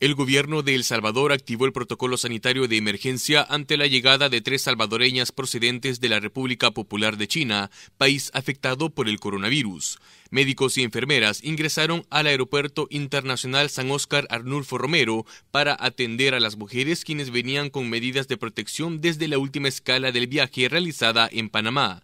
El gobierno de El Salvador activó el protocolo sanitario de emergencia ante la llegada de tres salvadoreñas procedentes de la República Popular de China, país afectado por el coronavirus. Médicos y enfermeras ingresaron al Aeropuerto Internacional San Óscar Arnulfo Romero para atender a las mujeres quienes venían con medidas de protección desde la última escala del viaje realizada en Panamá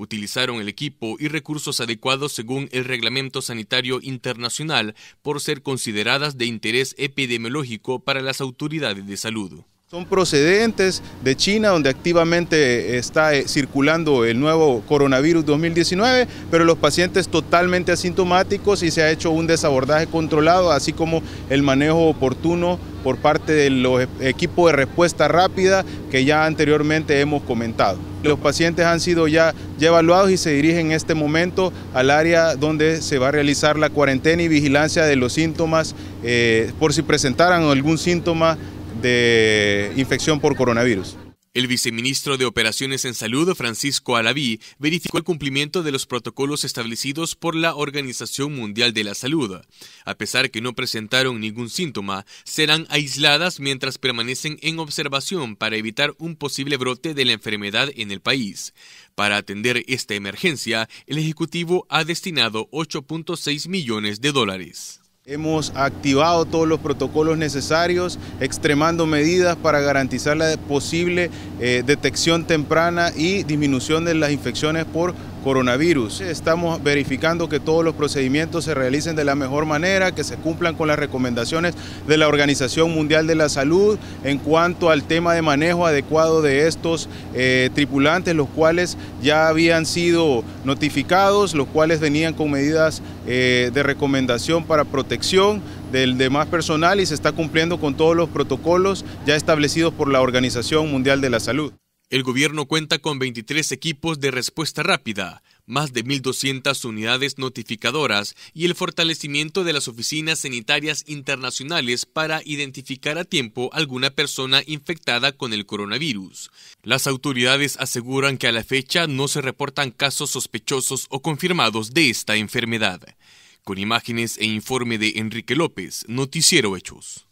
utilizaron el equipo y recursos adecuados según el Reglamento Sanitario Internacional por ser consideradas de interés epidemiológico para las autoridades de salud. Son procedentes de China, donde activamente está eh, circulando el nuevo coronavirus 2019, pero los pacientes totalmente asintomáticos y se ha hecho un desabordaje controlado, así como el manejo oportuno por parte de los equipos de respuesta rápida que ya anteriormente hemos comentado. Los pacientes han sido ya, evaluados y se dirigen en este momento al área donde se va a realizar la cuarentena y vigilancia de los síntomas eh, por si presentaran algún síntoma de infección por coronavirus. El viceministro de Operaciones en Salud, Francisco Alaví, verificó el cumplimiento de los protocolos establecidos por la Organización Mundial de la Salud. A pesar que no presentaron ningún síntoma, serán aisladas mientras permanecen en observación para evitar un posible brote de la enfermedad en el país. Para atender esta emergencia, el Ejecutivo ha destinado 8.6 millones de dólares. Hemos activado todos los protocolos necesarios, extremando medidas para garantizar la posible eh, detección temprana y disminución de las infecciones por coronavirus. Estamos verificando que todos los procedimientos se realicen de la mejor manera, que se cumplan con las recomendaciones de la Organización Mundial de la Salud en cuanto al tema de manejo adecuado de estos eh, tripulantes, los cuales ya habían sido notificados, los cuales venían con medidas eh, de recomendación para protección del demás personal y se está cumpliendo con todos los protocolos ya establecidos por la Organización Mundial de la Salud. El gobierno cuenta con 23 equipos de respuesta rápida, más de 1.200 unidades notificadoras y el fortalecimiento de las oficinas sanitarias internacionales para identificar a tiempo alguna persona infectada con el coronavirus. Las autoridades aseguran que a la fecha no se reportan casos sospechosos o confirmados de esta enfermedad. Con imágenes e informe de Enrique López, Noticiero Hechos.